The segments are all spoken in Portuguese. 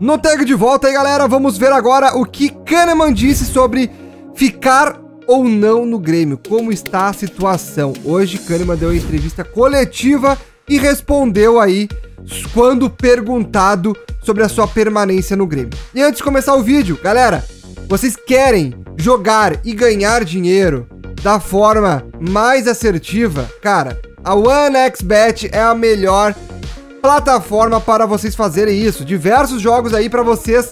No tag de volta aí, galera, vamos ver agora o que Kahneman disse sobre ficar ou não no Grêmio. Como está a situação? Hoje, Kahneman deu entrevista coletiva e respondeu aí quando perguntado sobre a sua permanência no Grêmio. E antes de começar o vídeo, galera, vocês querem jogar e ganhar dinheiro da forma mais assertiva? Cara, a OneXBet é a melhor plataforma para vocês fazerem isso. Diversos jogos aí para vocês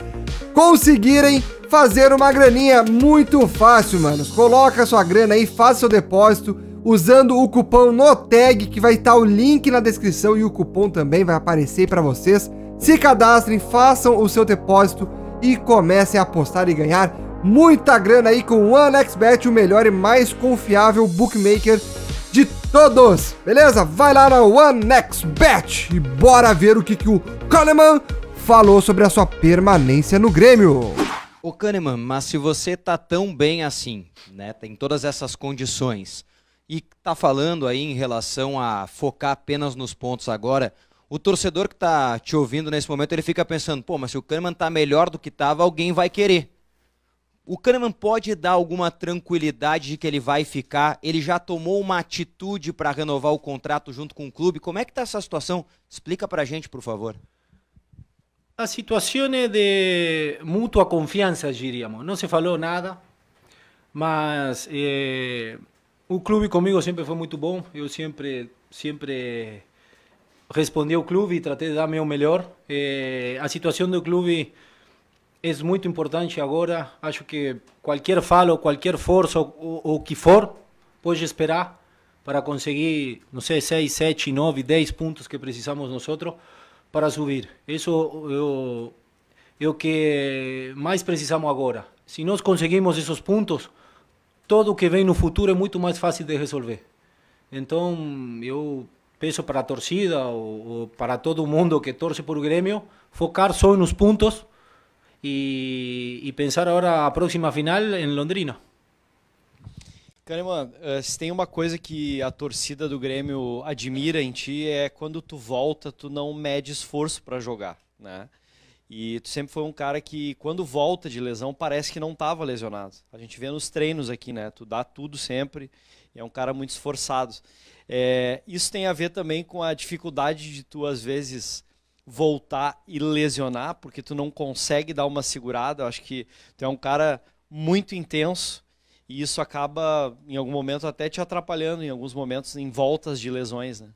conseguirem fazer uma graninha muito fácil, manos. Coloca sua grana aí, faça seu depósito usando o cupom NOTEG, que vai estar o link na descrição e o cupom também vai aparecer para vocês. Se cadastrem, façam o seu depósito e comecem a apostar e ganhar muita grana aí com o OneXBet, o melhor e mais confiável bookmaker de todos, beleza? Vai lá na OneXBet e bora ver o que, que o Kahneman falou sobre a sua permanência no Grêmio. Ô Kahneman, mas se você tá tão bem assim, né, tem todas essas condições, e tá falando aí em relação a focar apenas nos pontos agora, o torcedor que tá te ouvindo nesse momento, ele fica pensando, pô, mas se o Kahneman tá melhor do que tava, alguém vai querer o Kahneman pode dar alguma tranquilidade de que ele vai ficar? Ele já tomou uma atitude para renovar o contrato junto com o clube? Como é que está essa situação? Explica para a gente, por favor. A situação é de mútua confiança, diríamos. Não se falou nada, mas eh, o clube comigo sempre foi muito bom. Eu sempre, sempre respondi ao clube e tratei de dar meu melhor. Eh, a situação do clube é muito importante agora. Acho que qualquer fala, qualquer força, o que for, pode esperar para conseguir, não sei, 6, 7, 9, 10 pontos que precisamos nós para subir. Isso é o que mais precisamos agora. Se nós conseguimos esses pontos, tudo o que vem no futuro é muito mais fácil de resolver. Então, eu peço para a torcida ou, ou para todo mundo que torce por Grêmio focar só nos pontos y, y pensar agora a próxima final em Londrina. Kahneman, eh, se tem uma coisa que a torcida do Grêmio admira em ti é quando tu volta, tu não mede esforço para jogar, né? E tu sempre foi um cara que, quando volta de lesão, parece que não estava lesionado. A gente vê nos treinos aqui, né? Tu dá tudo sempre, é um cara muito esforçado. É, isso tem a ver também com a dificuldade de tu, às vezes, voltar e lesionar, porque tu não consegue dar uma segurada. Eu acho que tu é um cara muito intenso e isso acaba, em algum momento, até te atrapalhando, em alguns momentos, em voltas de lesões, né?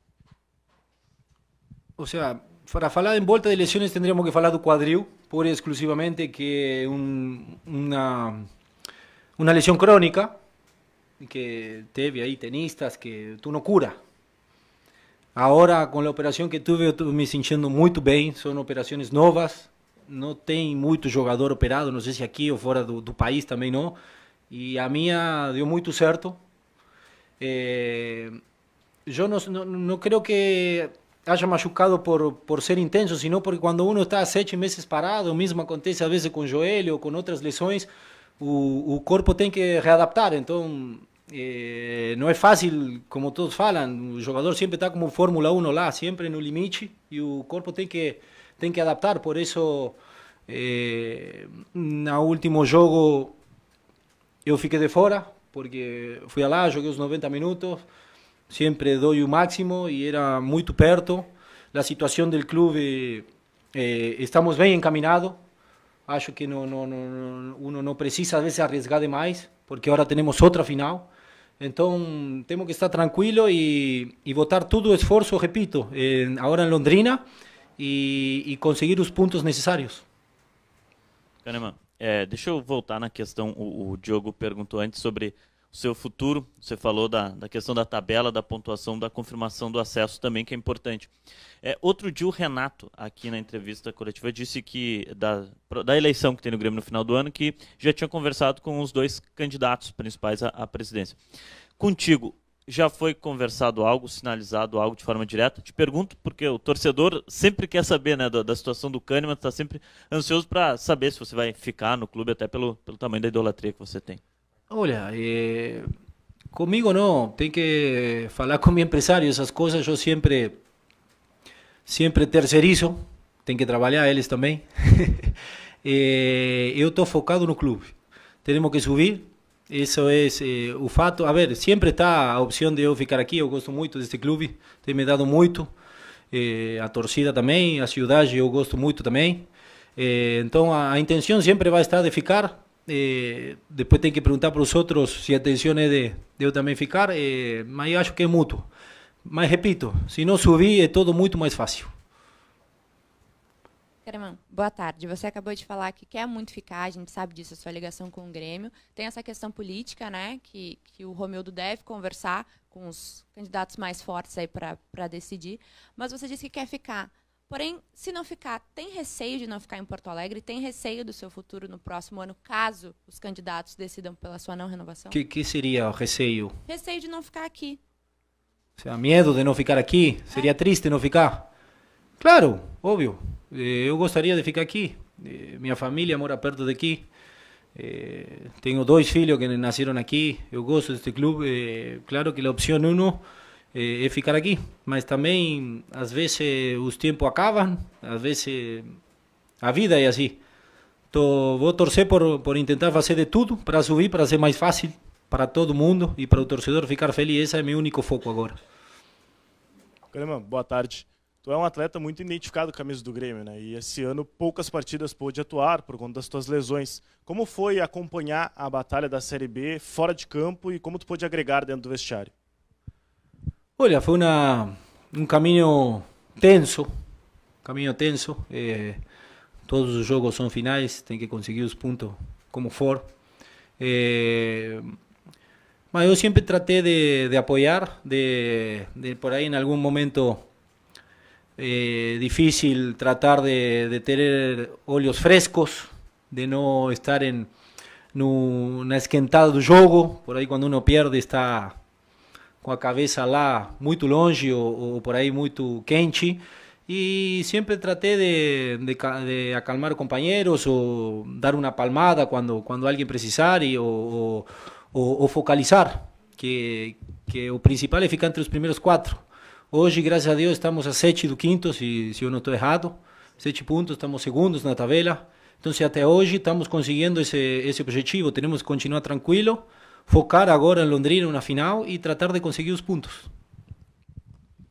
Ou seja, para falar em volta de lesões, teríamos que falar do quadril, pura e exclusivamente, que é um, uma, uma lesão crônica que teve aí tenistas que tu não cura. Agora, com a operação eh, que tive, eu estou me sentindo muito bem. São operações novas. Não tem muito jogador operado, não sei se aqui ou fora do, do país também não. E a minha deu muito certo. É, eu não, não, não creio que haja machucado por, por ser intenso, sino porque quando um está sete meses parado, o mesmo acontece às vezes com o joelho ou com outras lesões, o, o corpo tem que readaptar. Então, Eh, no es fácil, como todos hablan, un jugador siempre está como Fórmula 1 siempre en no limite, y el cuerpo tiene que, que adaptar. Por eso, eh, en el último juego, yo quedé de fuera porque fui la, jugué los 90 minutos, siempre doy un máximo y era muy perto. La situación del club, eh, estamos bien encaminado Acho que no no uno no precisa, a veces arriesgar demais, porque ahora tenemos otra final. Então, temos que estar tranquilo e, e botar todo o esforço, repito, em, agora em Londrina e, e, conseguir os pontos necessários. Caneman, é, eh, deixa eu voltar na questão. O, o Diogo perguntou antes sobre seu futuro. Você falou da, da questão da tabela, da pontuação, da confirmação do acesso também, que é importante. É, outro dia, o Renato, aqui na entrevista coletiva, disse que, da, da eleição que tem no Grêmio no final do ano, que já tinha conversado com os dois candidatos principais à, à presidência. Contigo, já foi conversado algo, sinalizado algo de forma direta? Te pergunto porque o torcedor sempre quer saber né, da, da situação do Kahneman, está sempre ansioso para saber se você vai ficar no clube, até pelo, pelo tamanho da idolatria que você tem. Olha, eh, comigo não, tem que falar com meu empresário, essas coisas eu sempre, sempre terceirizo, tem que trabalhar eles também. eu eh, estou focado no clube, temos que subir, isso é eh, o fato. A ver, sempre está a opção de eu ficar aqui, eu gosto muito deste clube, tem me dado muito, a torcida também, a cidade eu gosto muito também. então a intenção sempre vai estar de ficar, eh, que perguntar eh, que os outros se a intenção é de, de também ficar, eh, mas acho que é mútuo. Mas repito, se não subir é tudo muito mais fácil. Caramão, boa tarde. Você acabou de falar que quer muito ficar, a gente sabe disso, a sua ligação com o Grêmio. Tem essa questão política, né? Que, que o Romildo deve conversar com os candidatos mais fortes aí para decidir. Mas você disse que quer ficar. Porém, se não ficar, tem receio de não ficar em Porto Alegre? Tem receio do seu futuro no próximo ano, caso os candidatos decidam pela sua não renovação? O que, que seria o receio? Receio de não ficar aqui. Seja, medo de não ficar aqui? É. Seria triste não ficar? Claro, óbvio. Eh, eu gostaria de ficar aqui. Eh, minha família mora perto daqui. Eh, tenho dois filhos que nasceram aqui. Eu gosto deste clube. Claro que a opção 1... Um, e, e ficar aqui. Mas também, às vezes, os tempos acabam, às vezes, a vida é assim. Então, vou torcer por, por tentar fazer de tudo para subir, para ser mais fácil para todo mundo e para o torcedor ficar feliz. Esse é meu único foco agora. Grêmio, boa tarde. Tu é um atleta muito identificado com a camisa do Grêmio, né? E esse ano poucas partidas pôde atuar por conta das tuas lesões. Como foi acompanhar a batalha da Série B fora de campo e como tu pôde agregar dentro do vestiário? fue una, un camino tenso, camino tenso. Eh, todos los Juegos son finales, tienen que conseguir los puntos como for. Eh, yo siempre traté de, de de, por ahí en algún momento eh, difícil tratar de, tener óleos frescos, de no estar en un esquentado esquentada por ahí cuando uno pierde está com a cabeça lá muito longe ou, ou por aí muito quente. E sempre tratei de, de, de, acalmar companheiros ou dar uma palmada quando, quando alguém precisar e, ou, ou, ou focalizar, que, que o principal é ficar entre os primeiros quatro. Hoje, graças a Deus, estamos a sete do quinto, se, se eu não estou errado. Sete pontos, estamos segundos na tabela. Então, até hoje estamos conseguindo esse, esse objetivo, temos que continuar tranquilo focar agora em Londrina, na final, e tratar de conseguir os pontos.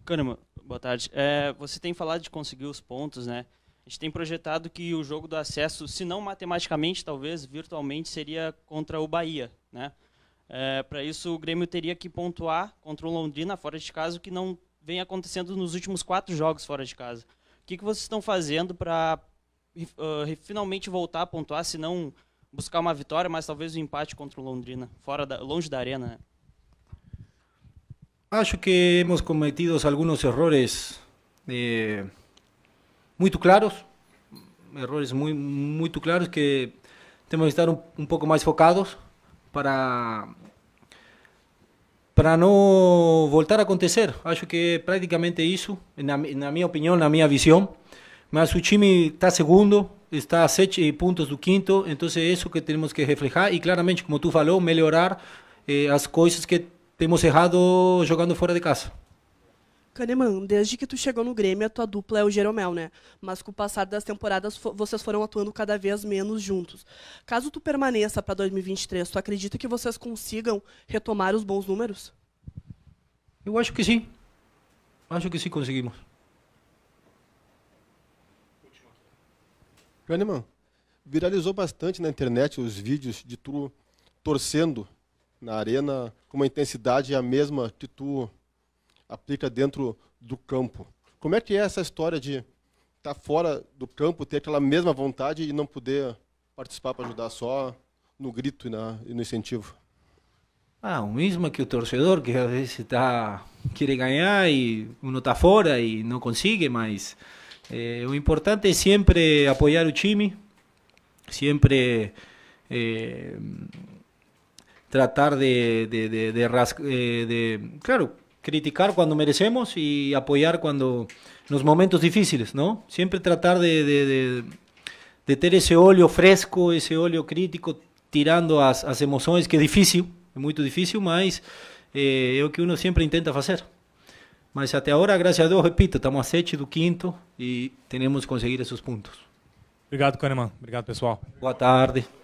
Kahneman, boa tarde. É, você tem falado de conseguir os pontos, né? A gente tem projetado que o jogo do acesso, se não matematicamente, talvez virtualmente, seria contra o Bahia, né? É, Para isso, o Grêmio teria que pontuar contra o Londrina fora de casa, o que não vem acontecendo nos últimos quatro jogos fora de casa. O que, que vocês estão fazendo para uh, eh, finalmente voltar a pontuar, se não buscar uma vitória, mas talvez o um empate contra o Londrina, fora da, longe da arena. Né? Acho que hemos cometido alguns erros eh, muito claros, erros muito, muito claros que temos que estar um, um pouco mais focados para para não voltar a acontecer. Acho que é praticamente isso, na, na minha opinião, na minha visão. Mas o time está segundo, está a sete pontos do quinto, então é isso que temos que refletir e claramente, como tu falou, melhorar eh, as coisas que temos errado jogando fora de casa. Kahneman, desde que tu chegou no Grêmio, a tua dupla é o Jeromel, né? Mas com o passar das temporadas, vocês foram atuando cada vez menos juntos. Caso tu permaneça para 2023, tu acredita que vocês consigam retomar os bons números? Eu acho que sim. Acho que sim conseguimos. Meu irmão, viralizou bastante na internet os vídeos de tu torcendo na arena com uma intensidade a mesma que tu aplica dentro do campo. Como é que é essa história de estar tá fora do campo, ter aquela mesma vontade e não poder participar para ajudar só no grito e, na, e no incentivo? Ah, o mesmo que o torcedor, que às vezes tá, quer ganhar e um está fora e não consegue, mas Eh, lo importante es siempre apoyar a Uchimi, siempre eh, tratar eh, de, claro, criticar cuando merecemos y apoyar cuando los momentos difíciles, ¿no? Siempre tratar de, tener ese óleo fresco, ese óleo crítico, tirando a emociones, que es difícil, es muy difícil, mas eh, lo que uno siempre intenta hacer. Mas até agora, graças a Deus, repito, estamos a 7 do quinto e temos que conseguir esses pontos. Obrigado, Kahneman. Obrigado, pessoal. Boa tarde.